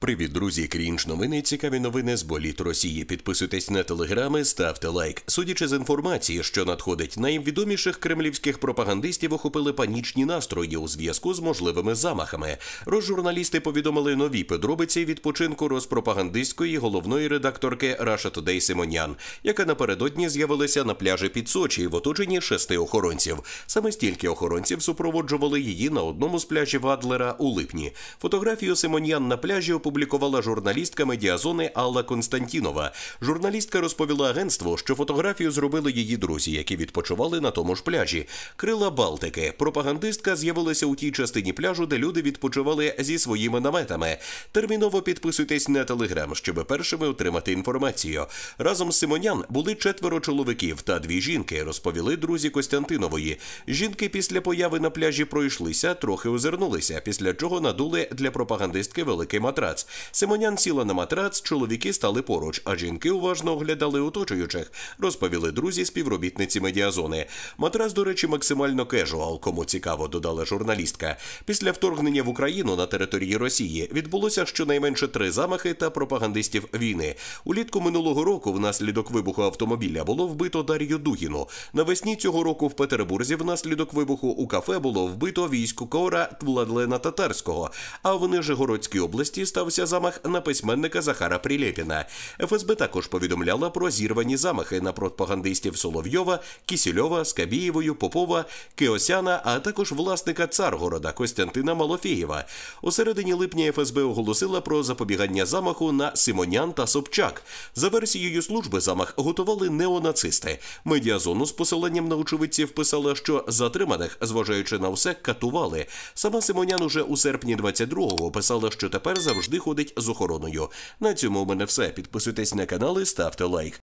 Привіт, друзі! Крінж новини. Цікаві новини з боліт Росії. Підписуйтесь на телеграми, ставте лайк. Судячи з інформації, що надходить, найвідоміших кремлівських пропагандистів охопили панічні настрої у зв'язку з можливими замахами. Розжурналісти повідомили нові подробиці відпочинку розпропагандистської головної редакторки Раша Тодей Симонян, яка напередодні з'явилася на пляжі під Сочі в оточенні шести охоронців. Саме стільки охоронців супроводжували її на одному з пляжів Адлера у липні. Фотографію Симоньян на пляжі опублікувала журналістка медіазони Алла Константінова. Журналістка розповіла агентству, що фотографію зробили її друзі, які відпочивали на тому ж пляжі. Крила Балтики. Пропагандистка з'явилася у тій частині пляжу, де люди відпочивали зі своїми наметами. Терміново підписуйтесь на телеграм, щоб першими отримати інформацію. Разом з Симонян були четверо чоловіків та дві жінки. Розповіли друзі Костянтинової. Жінки після появи на пляжі пройшлися, трохи озирнулися, після чого надули для пропагандистки великий матрац матрац. Симонян сіла на матрац, чоловіки стали поруч, а жінки уважно оглядали оточуючих, розповіли друзі, співробітниці медіазони. Матрац, до речі, максимально кежуал, кому цікаво, додала журналістка. Після вторгнення в Україну на території Росії відбулося щонайменше три замахи та пропагандистів війни. Улітку минулого року, внаслідок вибуху автомобіля, було вбито Дар'ю Дугіну. Навесні цього року в Петербурзі, внаслідок вибуху у кафе, було вбито війську Кора Владлена Татарського. А в Нижегородській області став стався замах на письменника Захара Прилєпіна. ФСБ також повідомляла про зірвані замахи на пропагандистів Соловйова, Кісільова, Скабієвою, Попова, Киосяна, а також власника Царгорода Костянтина Малофієва. У середині липня ФСБ оголосила про запобігання замаху на Симонян та Собчак. За версією служби замах готували неонацисти. Медіазону з посиланням на очевидців писала, що затриманих, зважаючи на все, катували. Сама Симонян уже у серпні 22-го писала, що тепер завжди ходить з охороною. На цьому у мене все. Підписуйтесь на канал і ставте лайк.